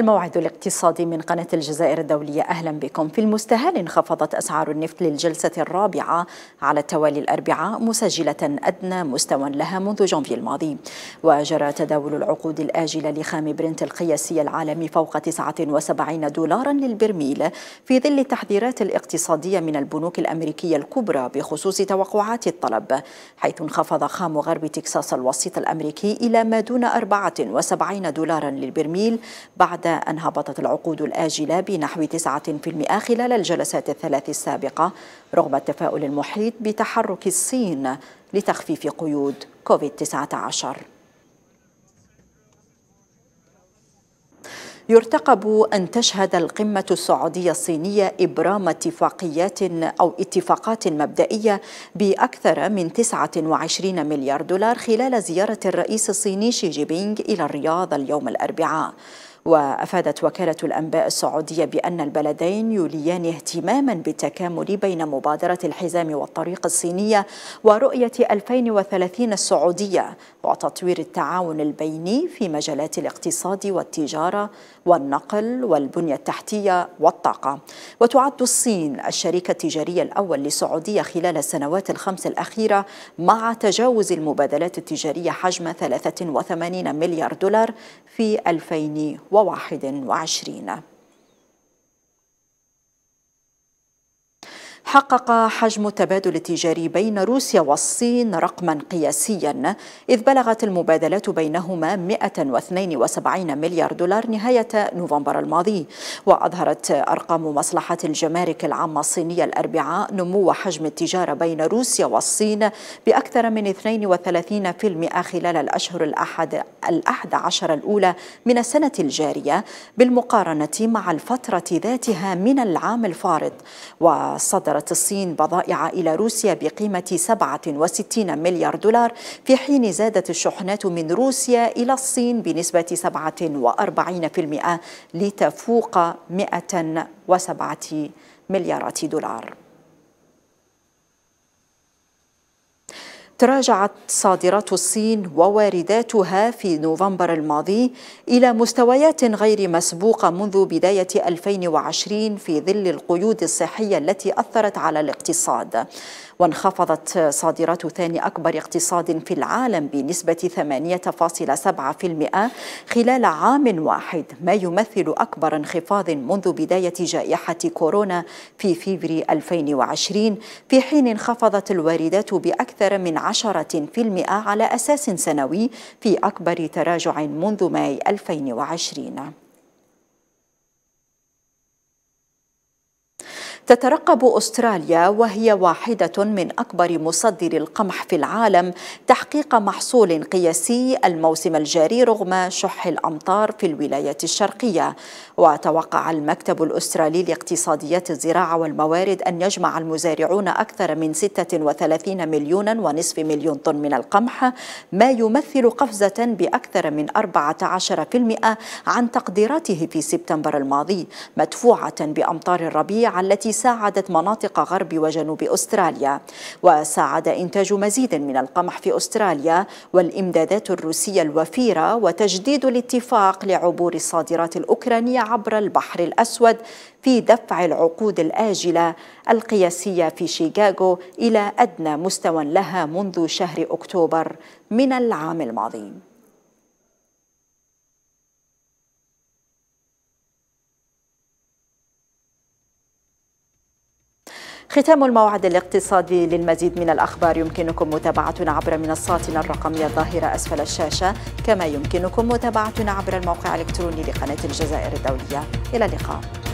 الموعد الاقتصادي من قناة الجزائر الدولية أهلا بكم في المستهل انخفضت أسعار النفط للجلسة الرابعة على التوالي الأربعاء مسجلة أدنى مستوى لها منذ جانفي الماضي وجرى تداول العقود الآجلة لخام برنت القياسي العالمي فوق 79 دولارا للبرميل في ظل التحذيرات الاقتصادية من البنوك الأمريكية الكبرى بخصوص توقعات الطلب حيث انخفض خام غرب تكساس الوسيط الأمريكي إلى ما دون 74 دولارا للبرميل بعد أن هبطت العقود الآجلة بنحو 9% خلال الجلسات الثلاث السابقة رغم التفاؤل المحيط بتحرك الصين لتخفيف قيود كوفيد-19 يرتقب أن تشهد القمة السعودية الصينية إبرام اتفاقيات أو اتفاقات مبدئية بأكثر من 29 مليار دولار خلال زيارة الرئيس الصيني شي جي بينغ إلى الرياض اليوم الأربعاء وأفادت وكالة الأنباء السعودية بأن البلدين يوليان اهتماما بالتكامل بين مبادرة الحزام والطريق الصينية ورؤية 2030 السعودية وتطوير التعاون البيني في مجالات الاقتصاد والتجارة والنقل والبنية التحتية والطاقة وتعد الصين الشريك التجاري الأول للسعودية خلال السنوات الخمس الأخيرة مع تجاوز المبادلات التجارية حجم 83 مليار دولار في 2000 وواحد وعشرين حقق حجم التبادل التجاري بين روسيا والصين رقما قياسيا إذ بلغت المبادلات بينهما 172 مليار دولار نهاية نوفمبر الماضي وأظهرت أرقام مصلحة الجمارك العامة الصينية الأربعاء نمو حجم التجارة بين روسيا والصين بأكثر من 32% خلال الأشهر الأحد, الأحد عشر الأولى من السنة الجارية بالمقارنة مع الفترة ذاتها من العام الفارط وصدر صدرت الصين بضائع إلى روسيا بقيمة 67 مليار دولار في حين زادت الشحنات من روسيا إلى الصين بنسبة 47% لتفوق 107 مليارات دولار تراجعت صادرات الصين ووارداتها في نوفمبر الماضي إلى مستويات غير مسبوقة منذ بداية 2020 في ظل القيود الصحية التي أثرت على الاقتصاد وانخفضت صادرات ثاني أكبر اقتصاد في العالم بنسبة 8.7% خلال عام واحد ما يمثل أكبر انخفاض منذ بداية جائحة كورونا في فيفري 2020 في حين انخفضت الواردات بأكثر من 10% على أساس سنوي في أكبر تراجع منذ ماي 2020 تترقب أستراليا وهي واحدة من أكبر مصدري القمح في العالم تحقيق محصول قياسي الموسم الجاري رغم شح الأمطار في الولايات الشرقية وتوقع المكتب الأسترالي لاقتصاديات الزراعة والموارد أن يجمع المزارعون أكثر من 36 مليون ونصف مليون طن من القمح ما يمثل قفزة بأكثر من 14% عن تقديراته في سبتمبر الماضي مدفوعة بأمطار الربيع التي ساعدت مناطق غرب وجنوب أستراليا وساعد إنتاج مزيد من القمح في أستراليا والإمدادات الروسية الوفيرة وتجديد الاتفاق لعبور الصادرات الأوكرانية عبر البحر الأسود في دفع العقود الآجلة القياسية في شيكاغو إلى أدنى مستوى لها منذ شهر أكتوبر من العام الماضي ختام الموعد الاقتصادي للمزيد من الأخبار يمكنكم متابعتنا عبر منصاتنا الرقمية الظاهرة أسفل الشاشة كما يمكنكم متابعتنا عبر الموقع الإلكتروني لقناة الجزائر الدولية إلى اللقاء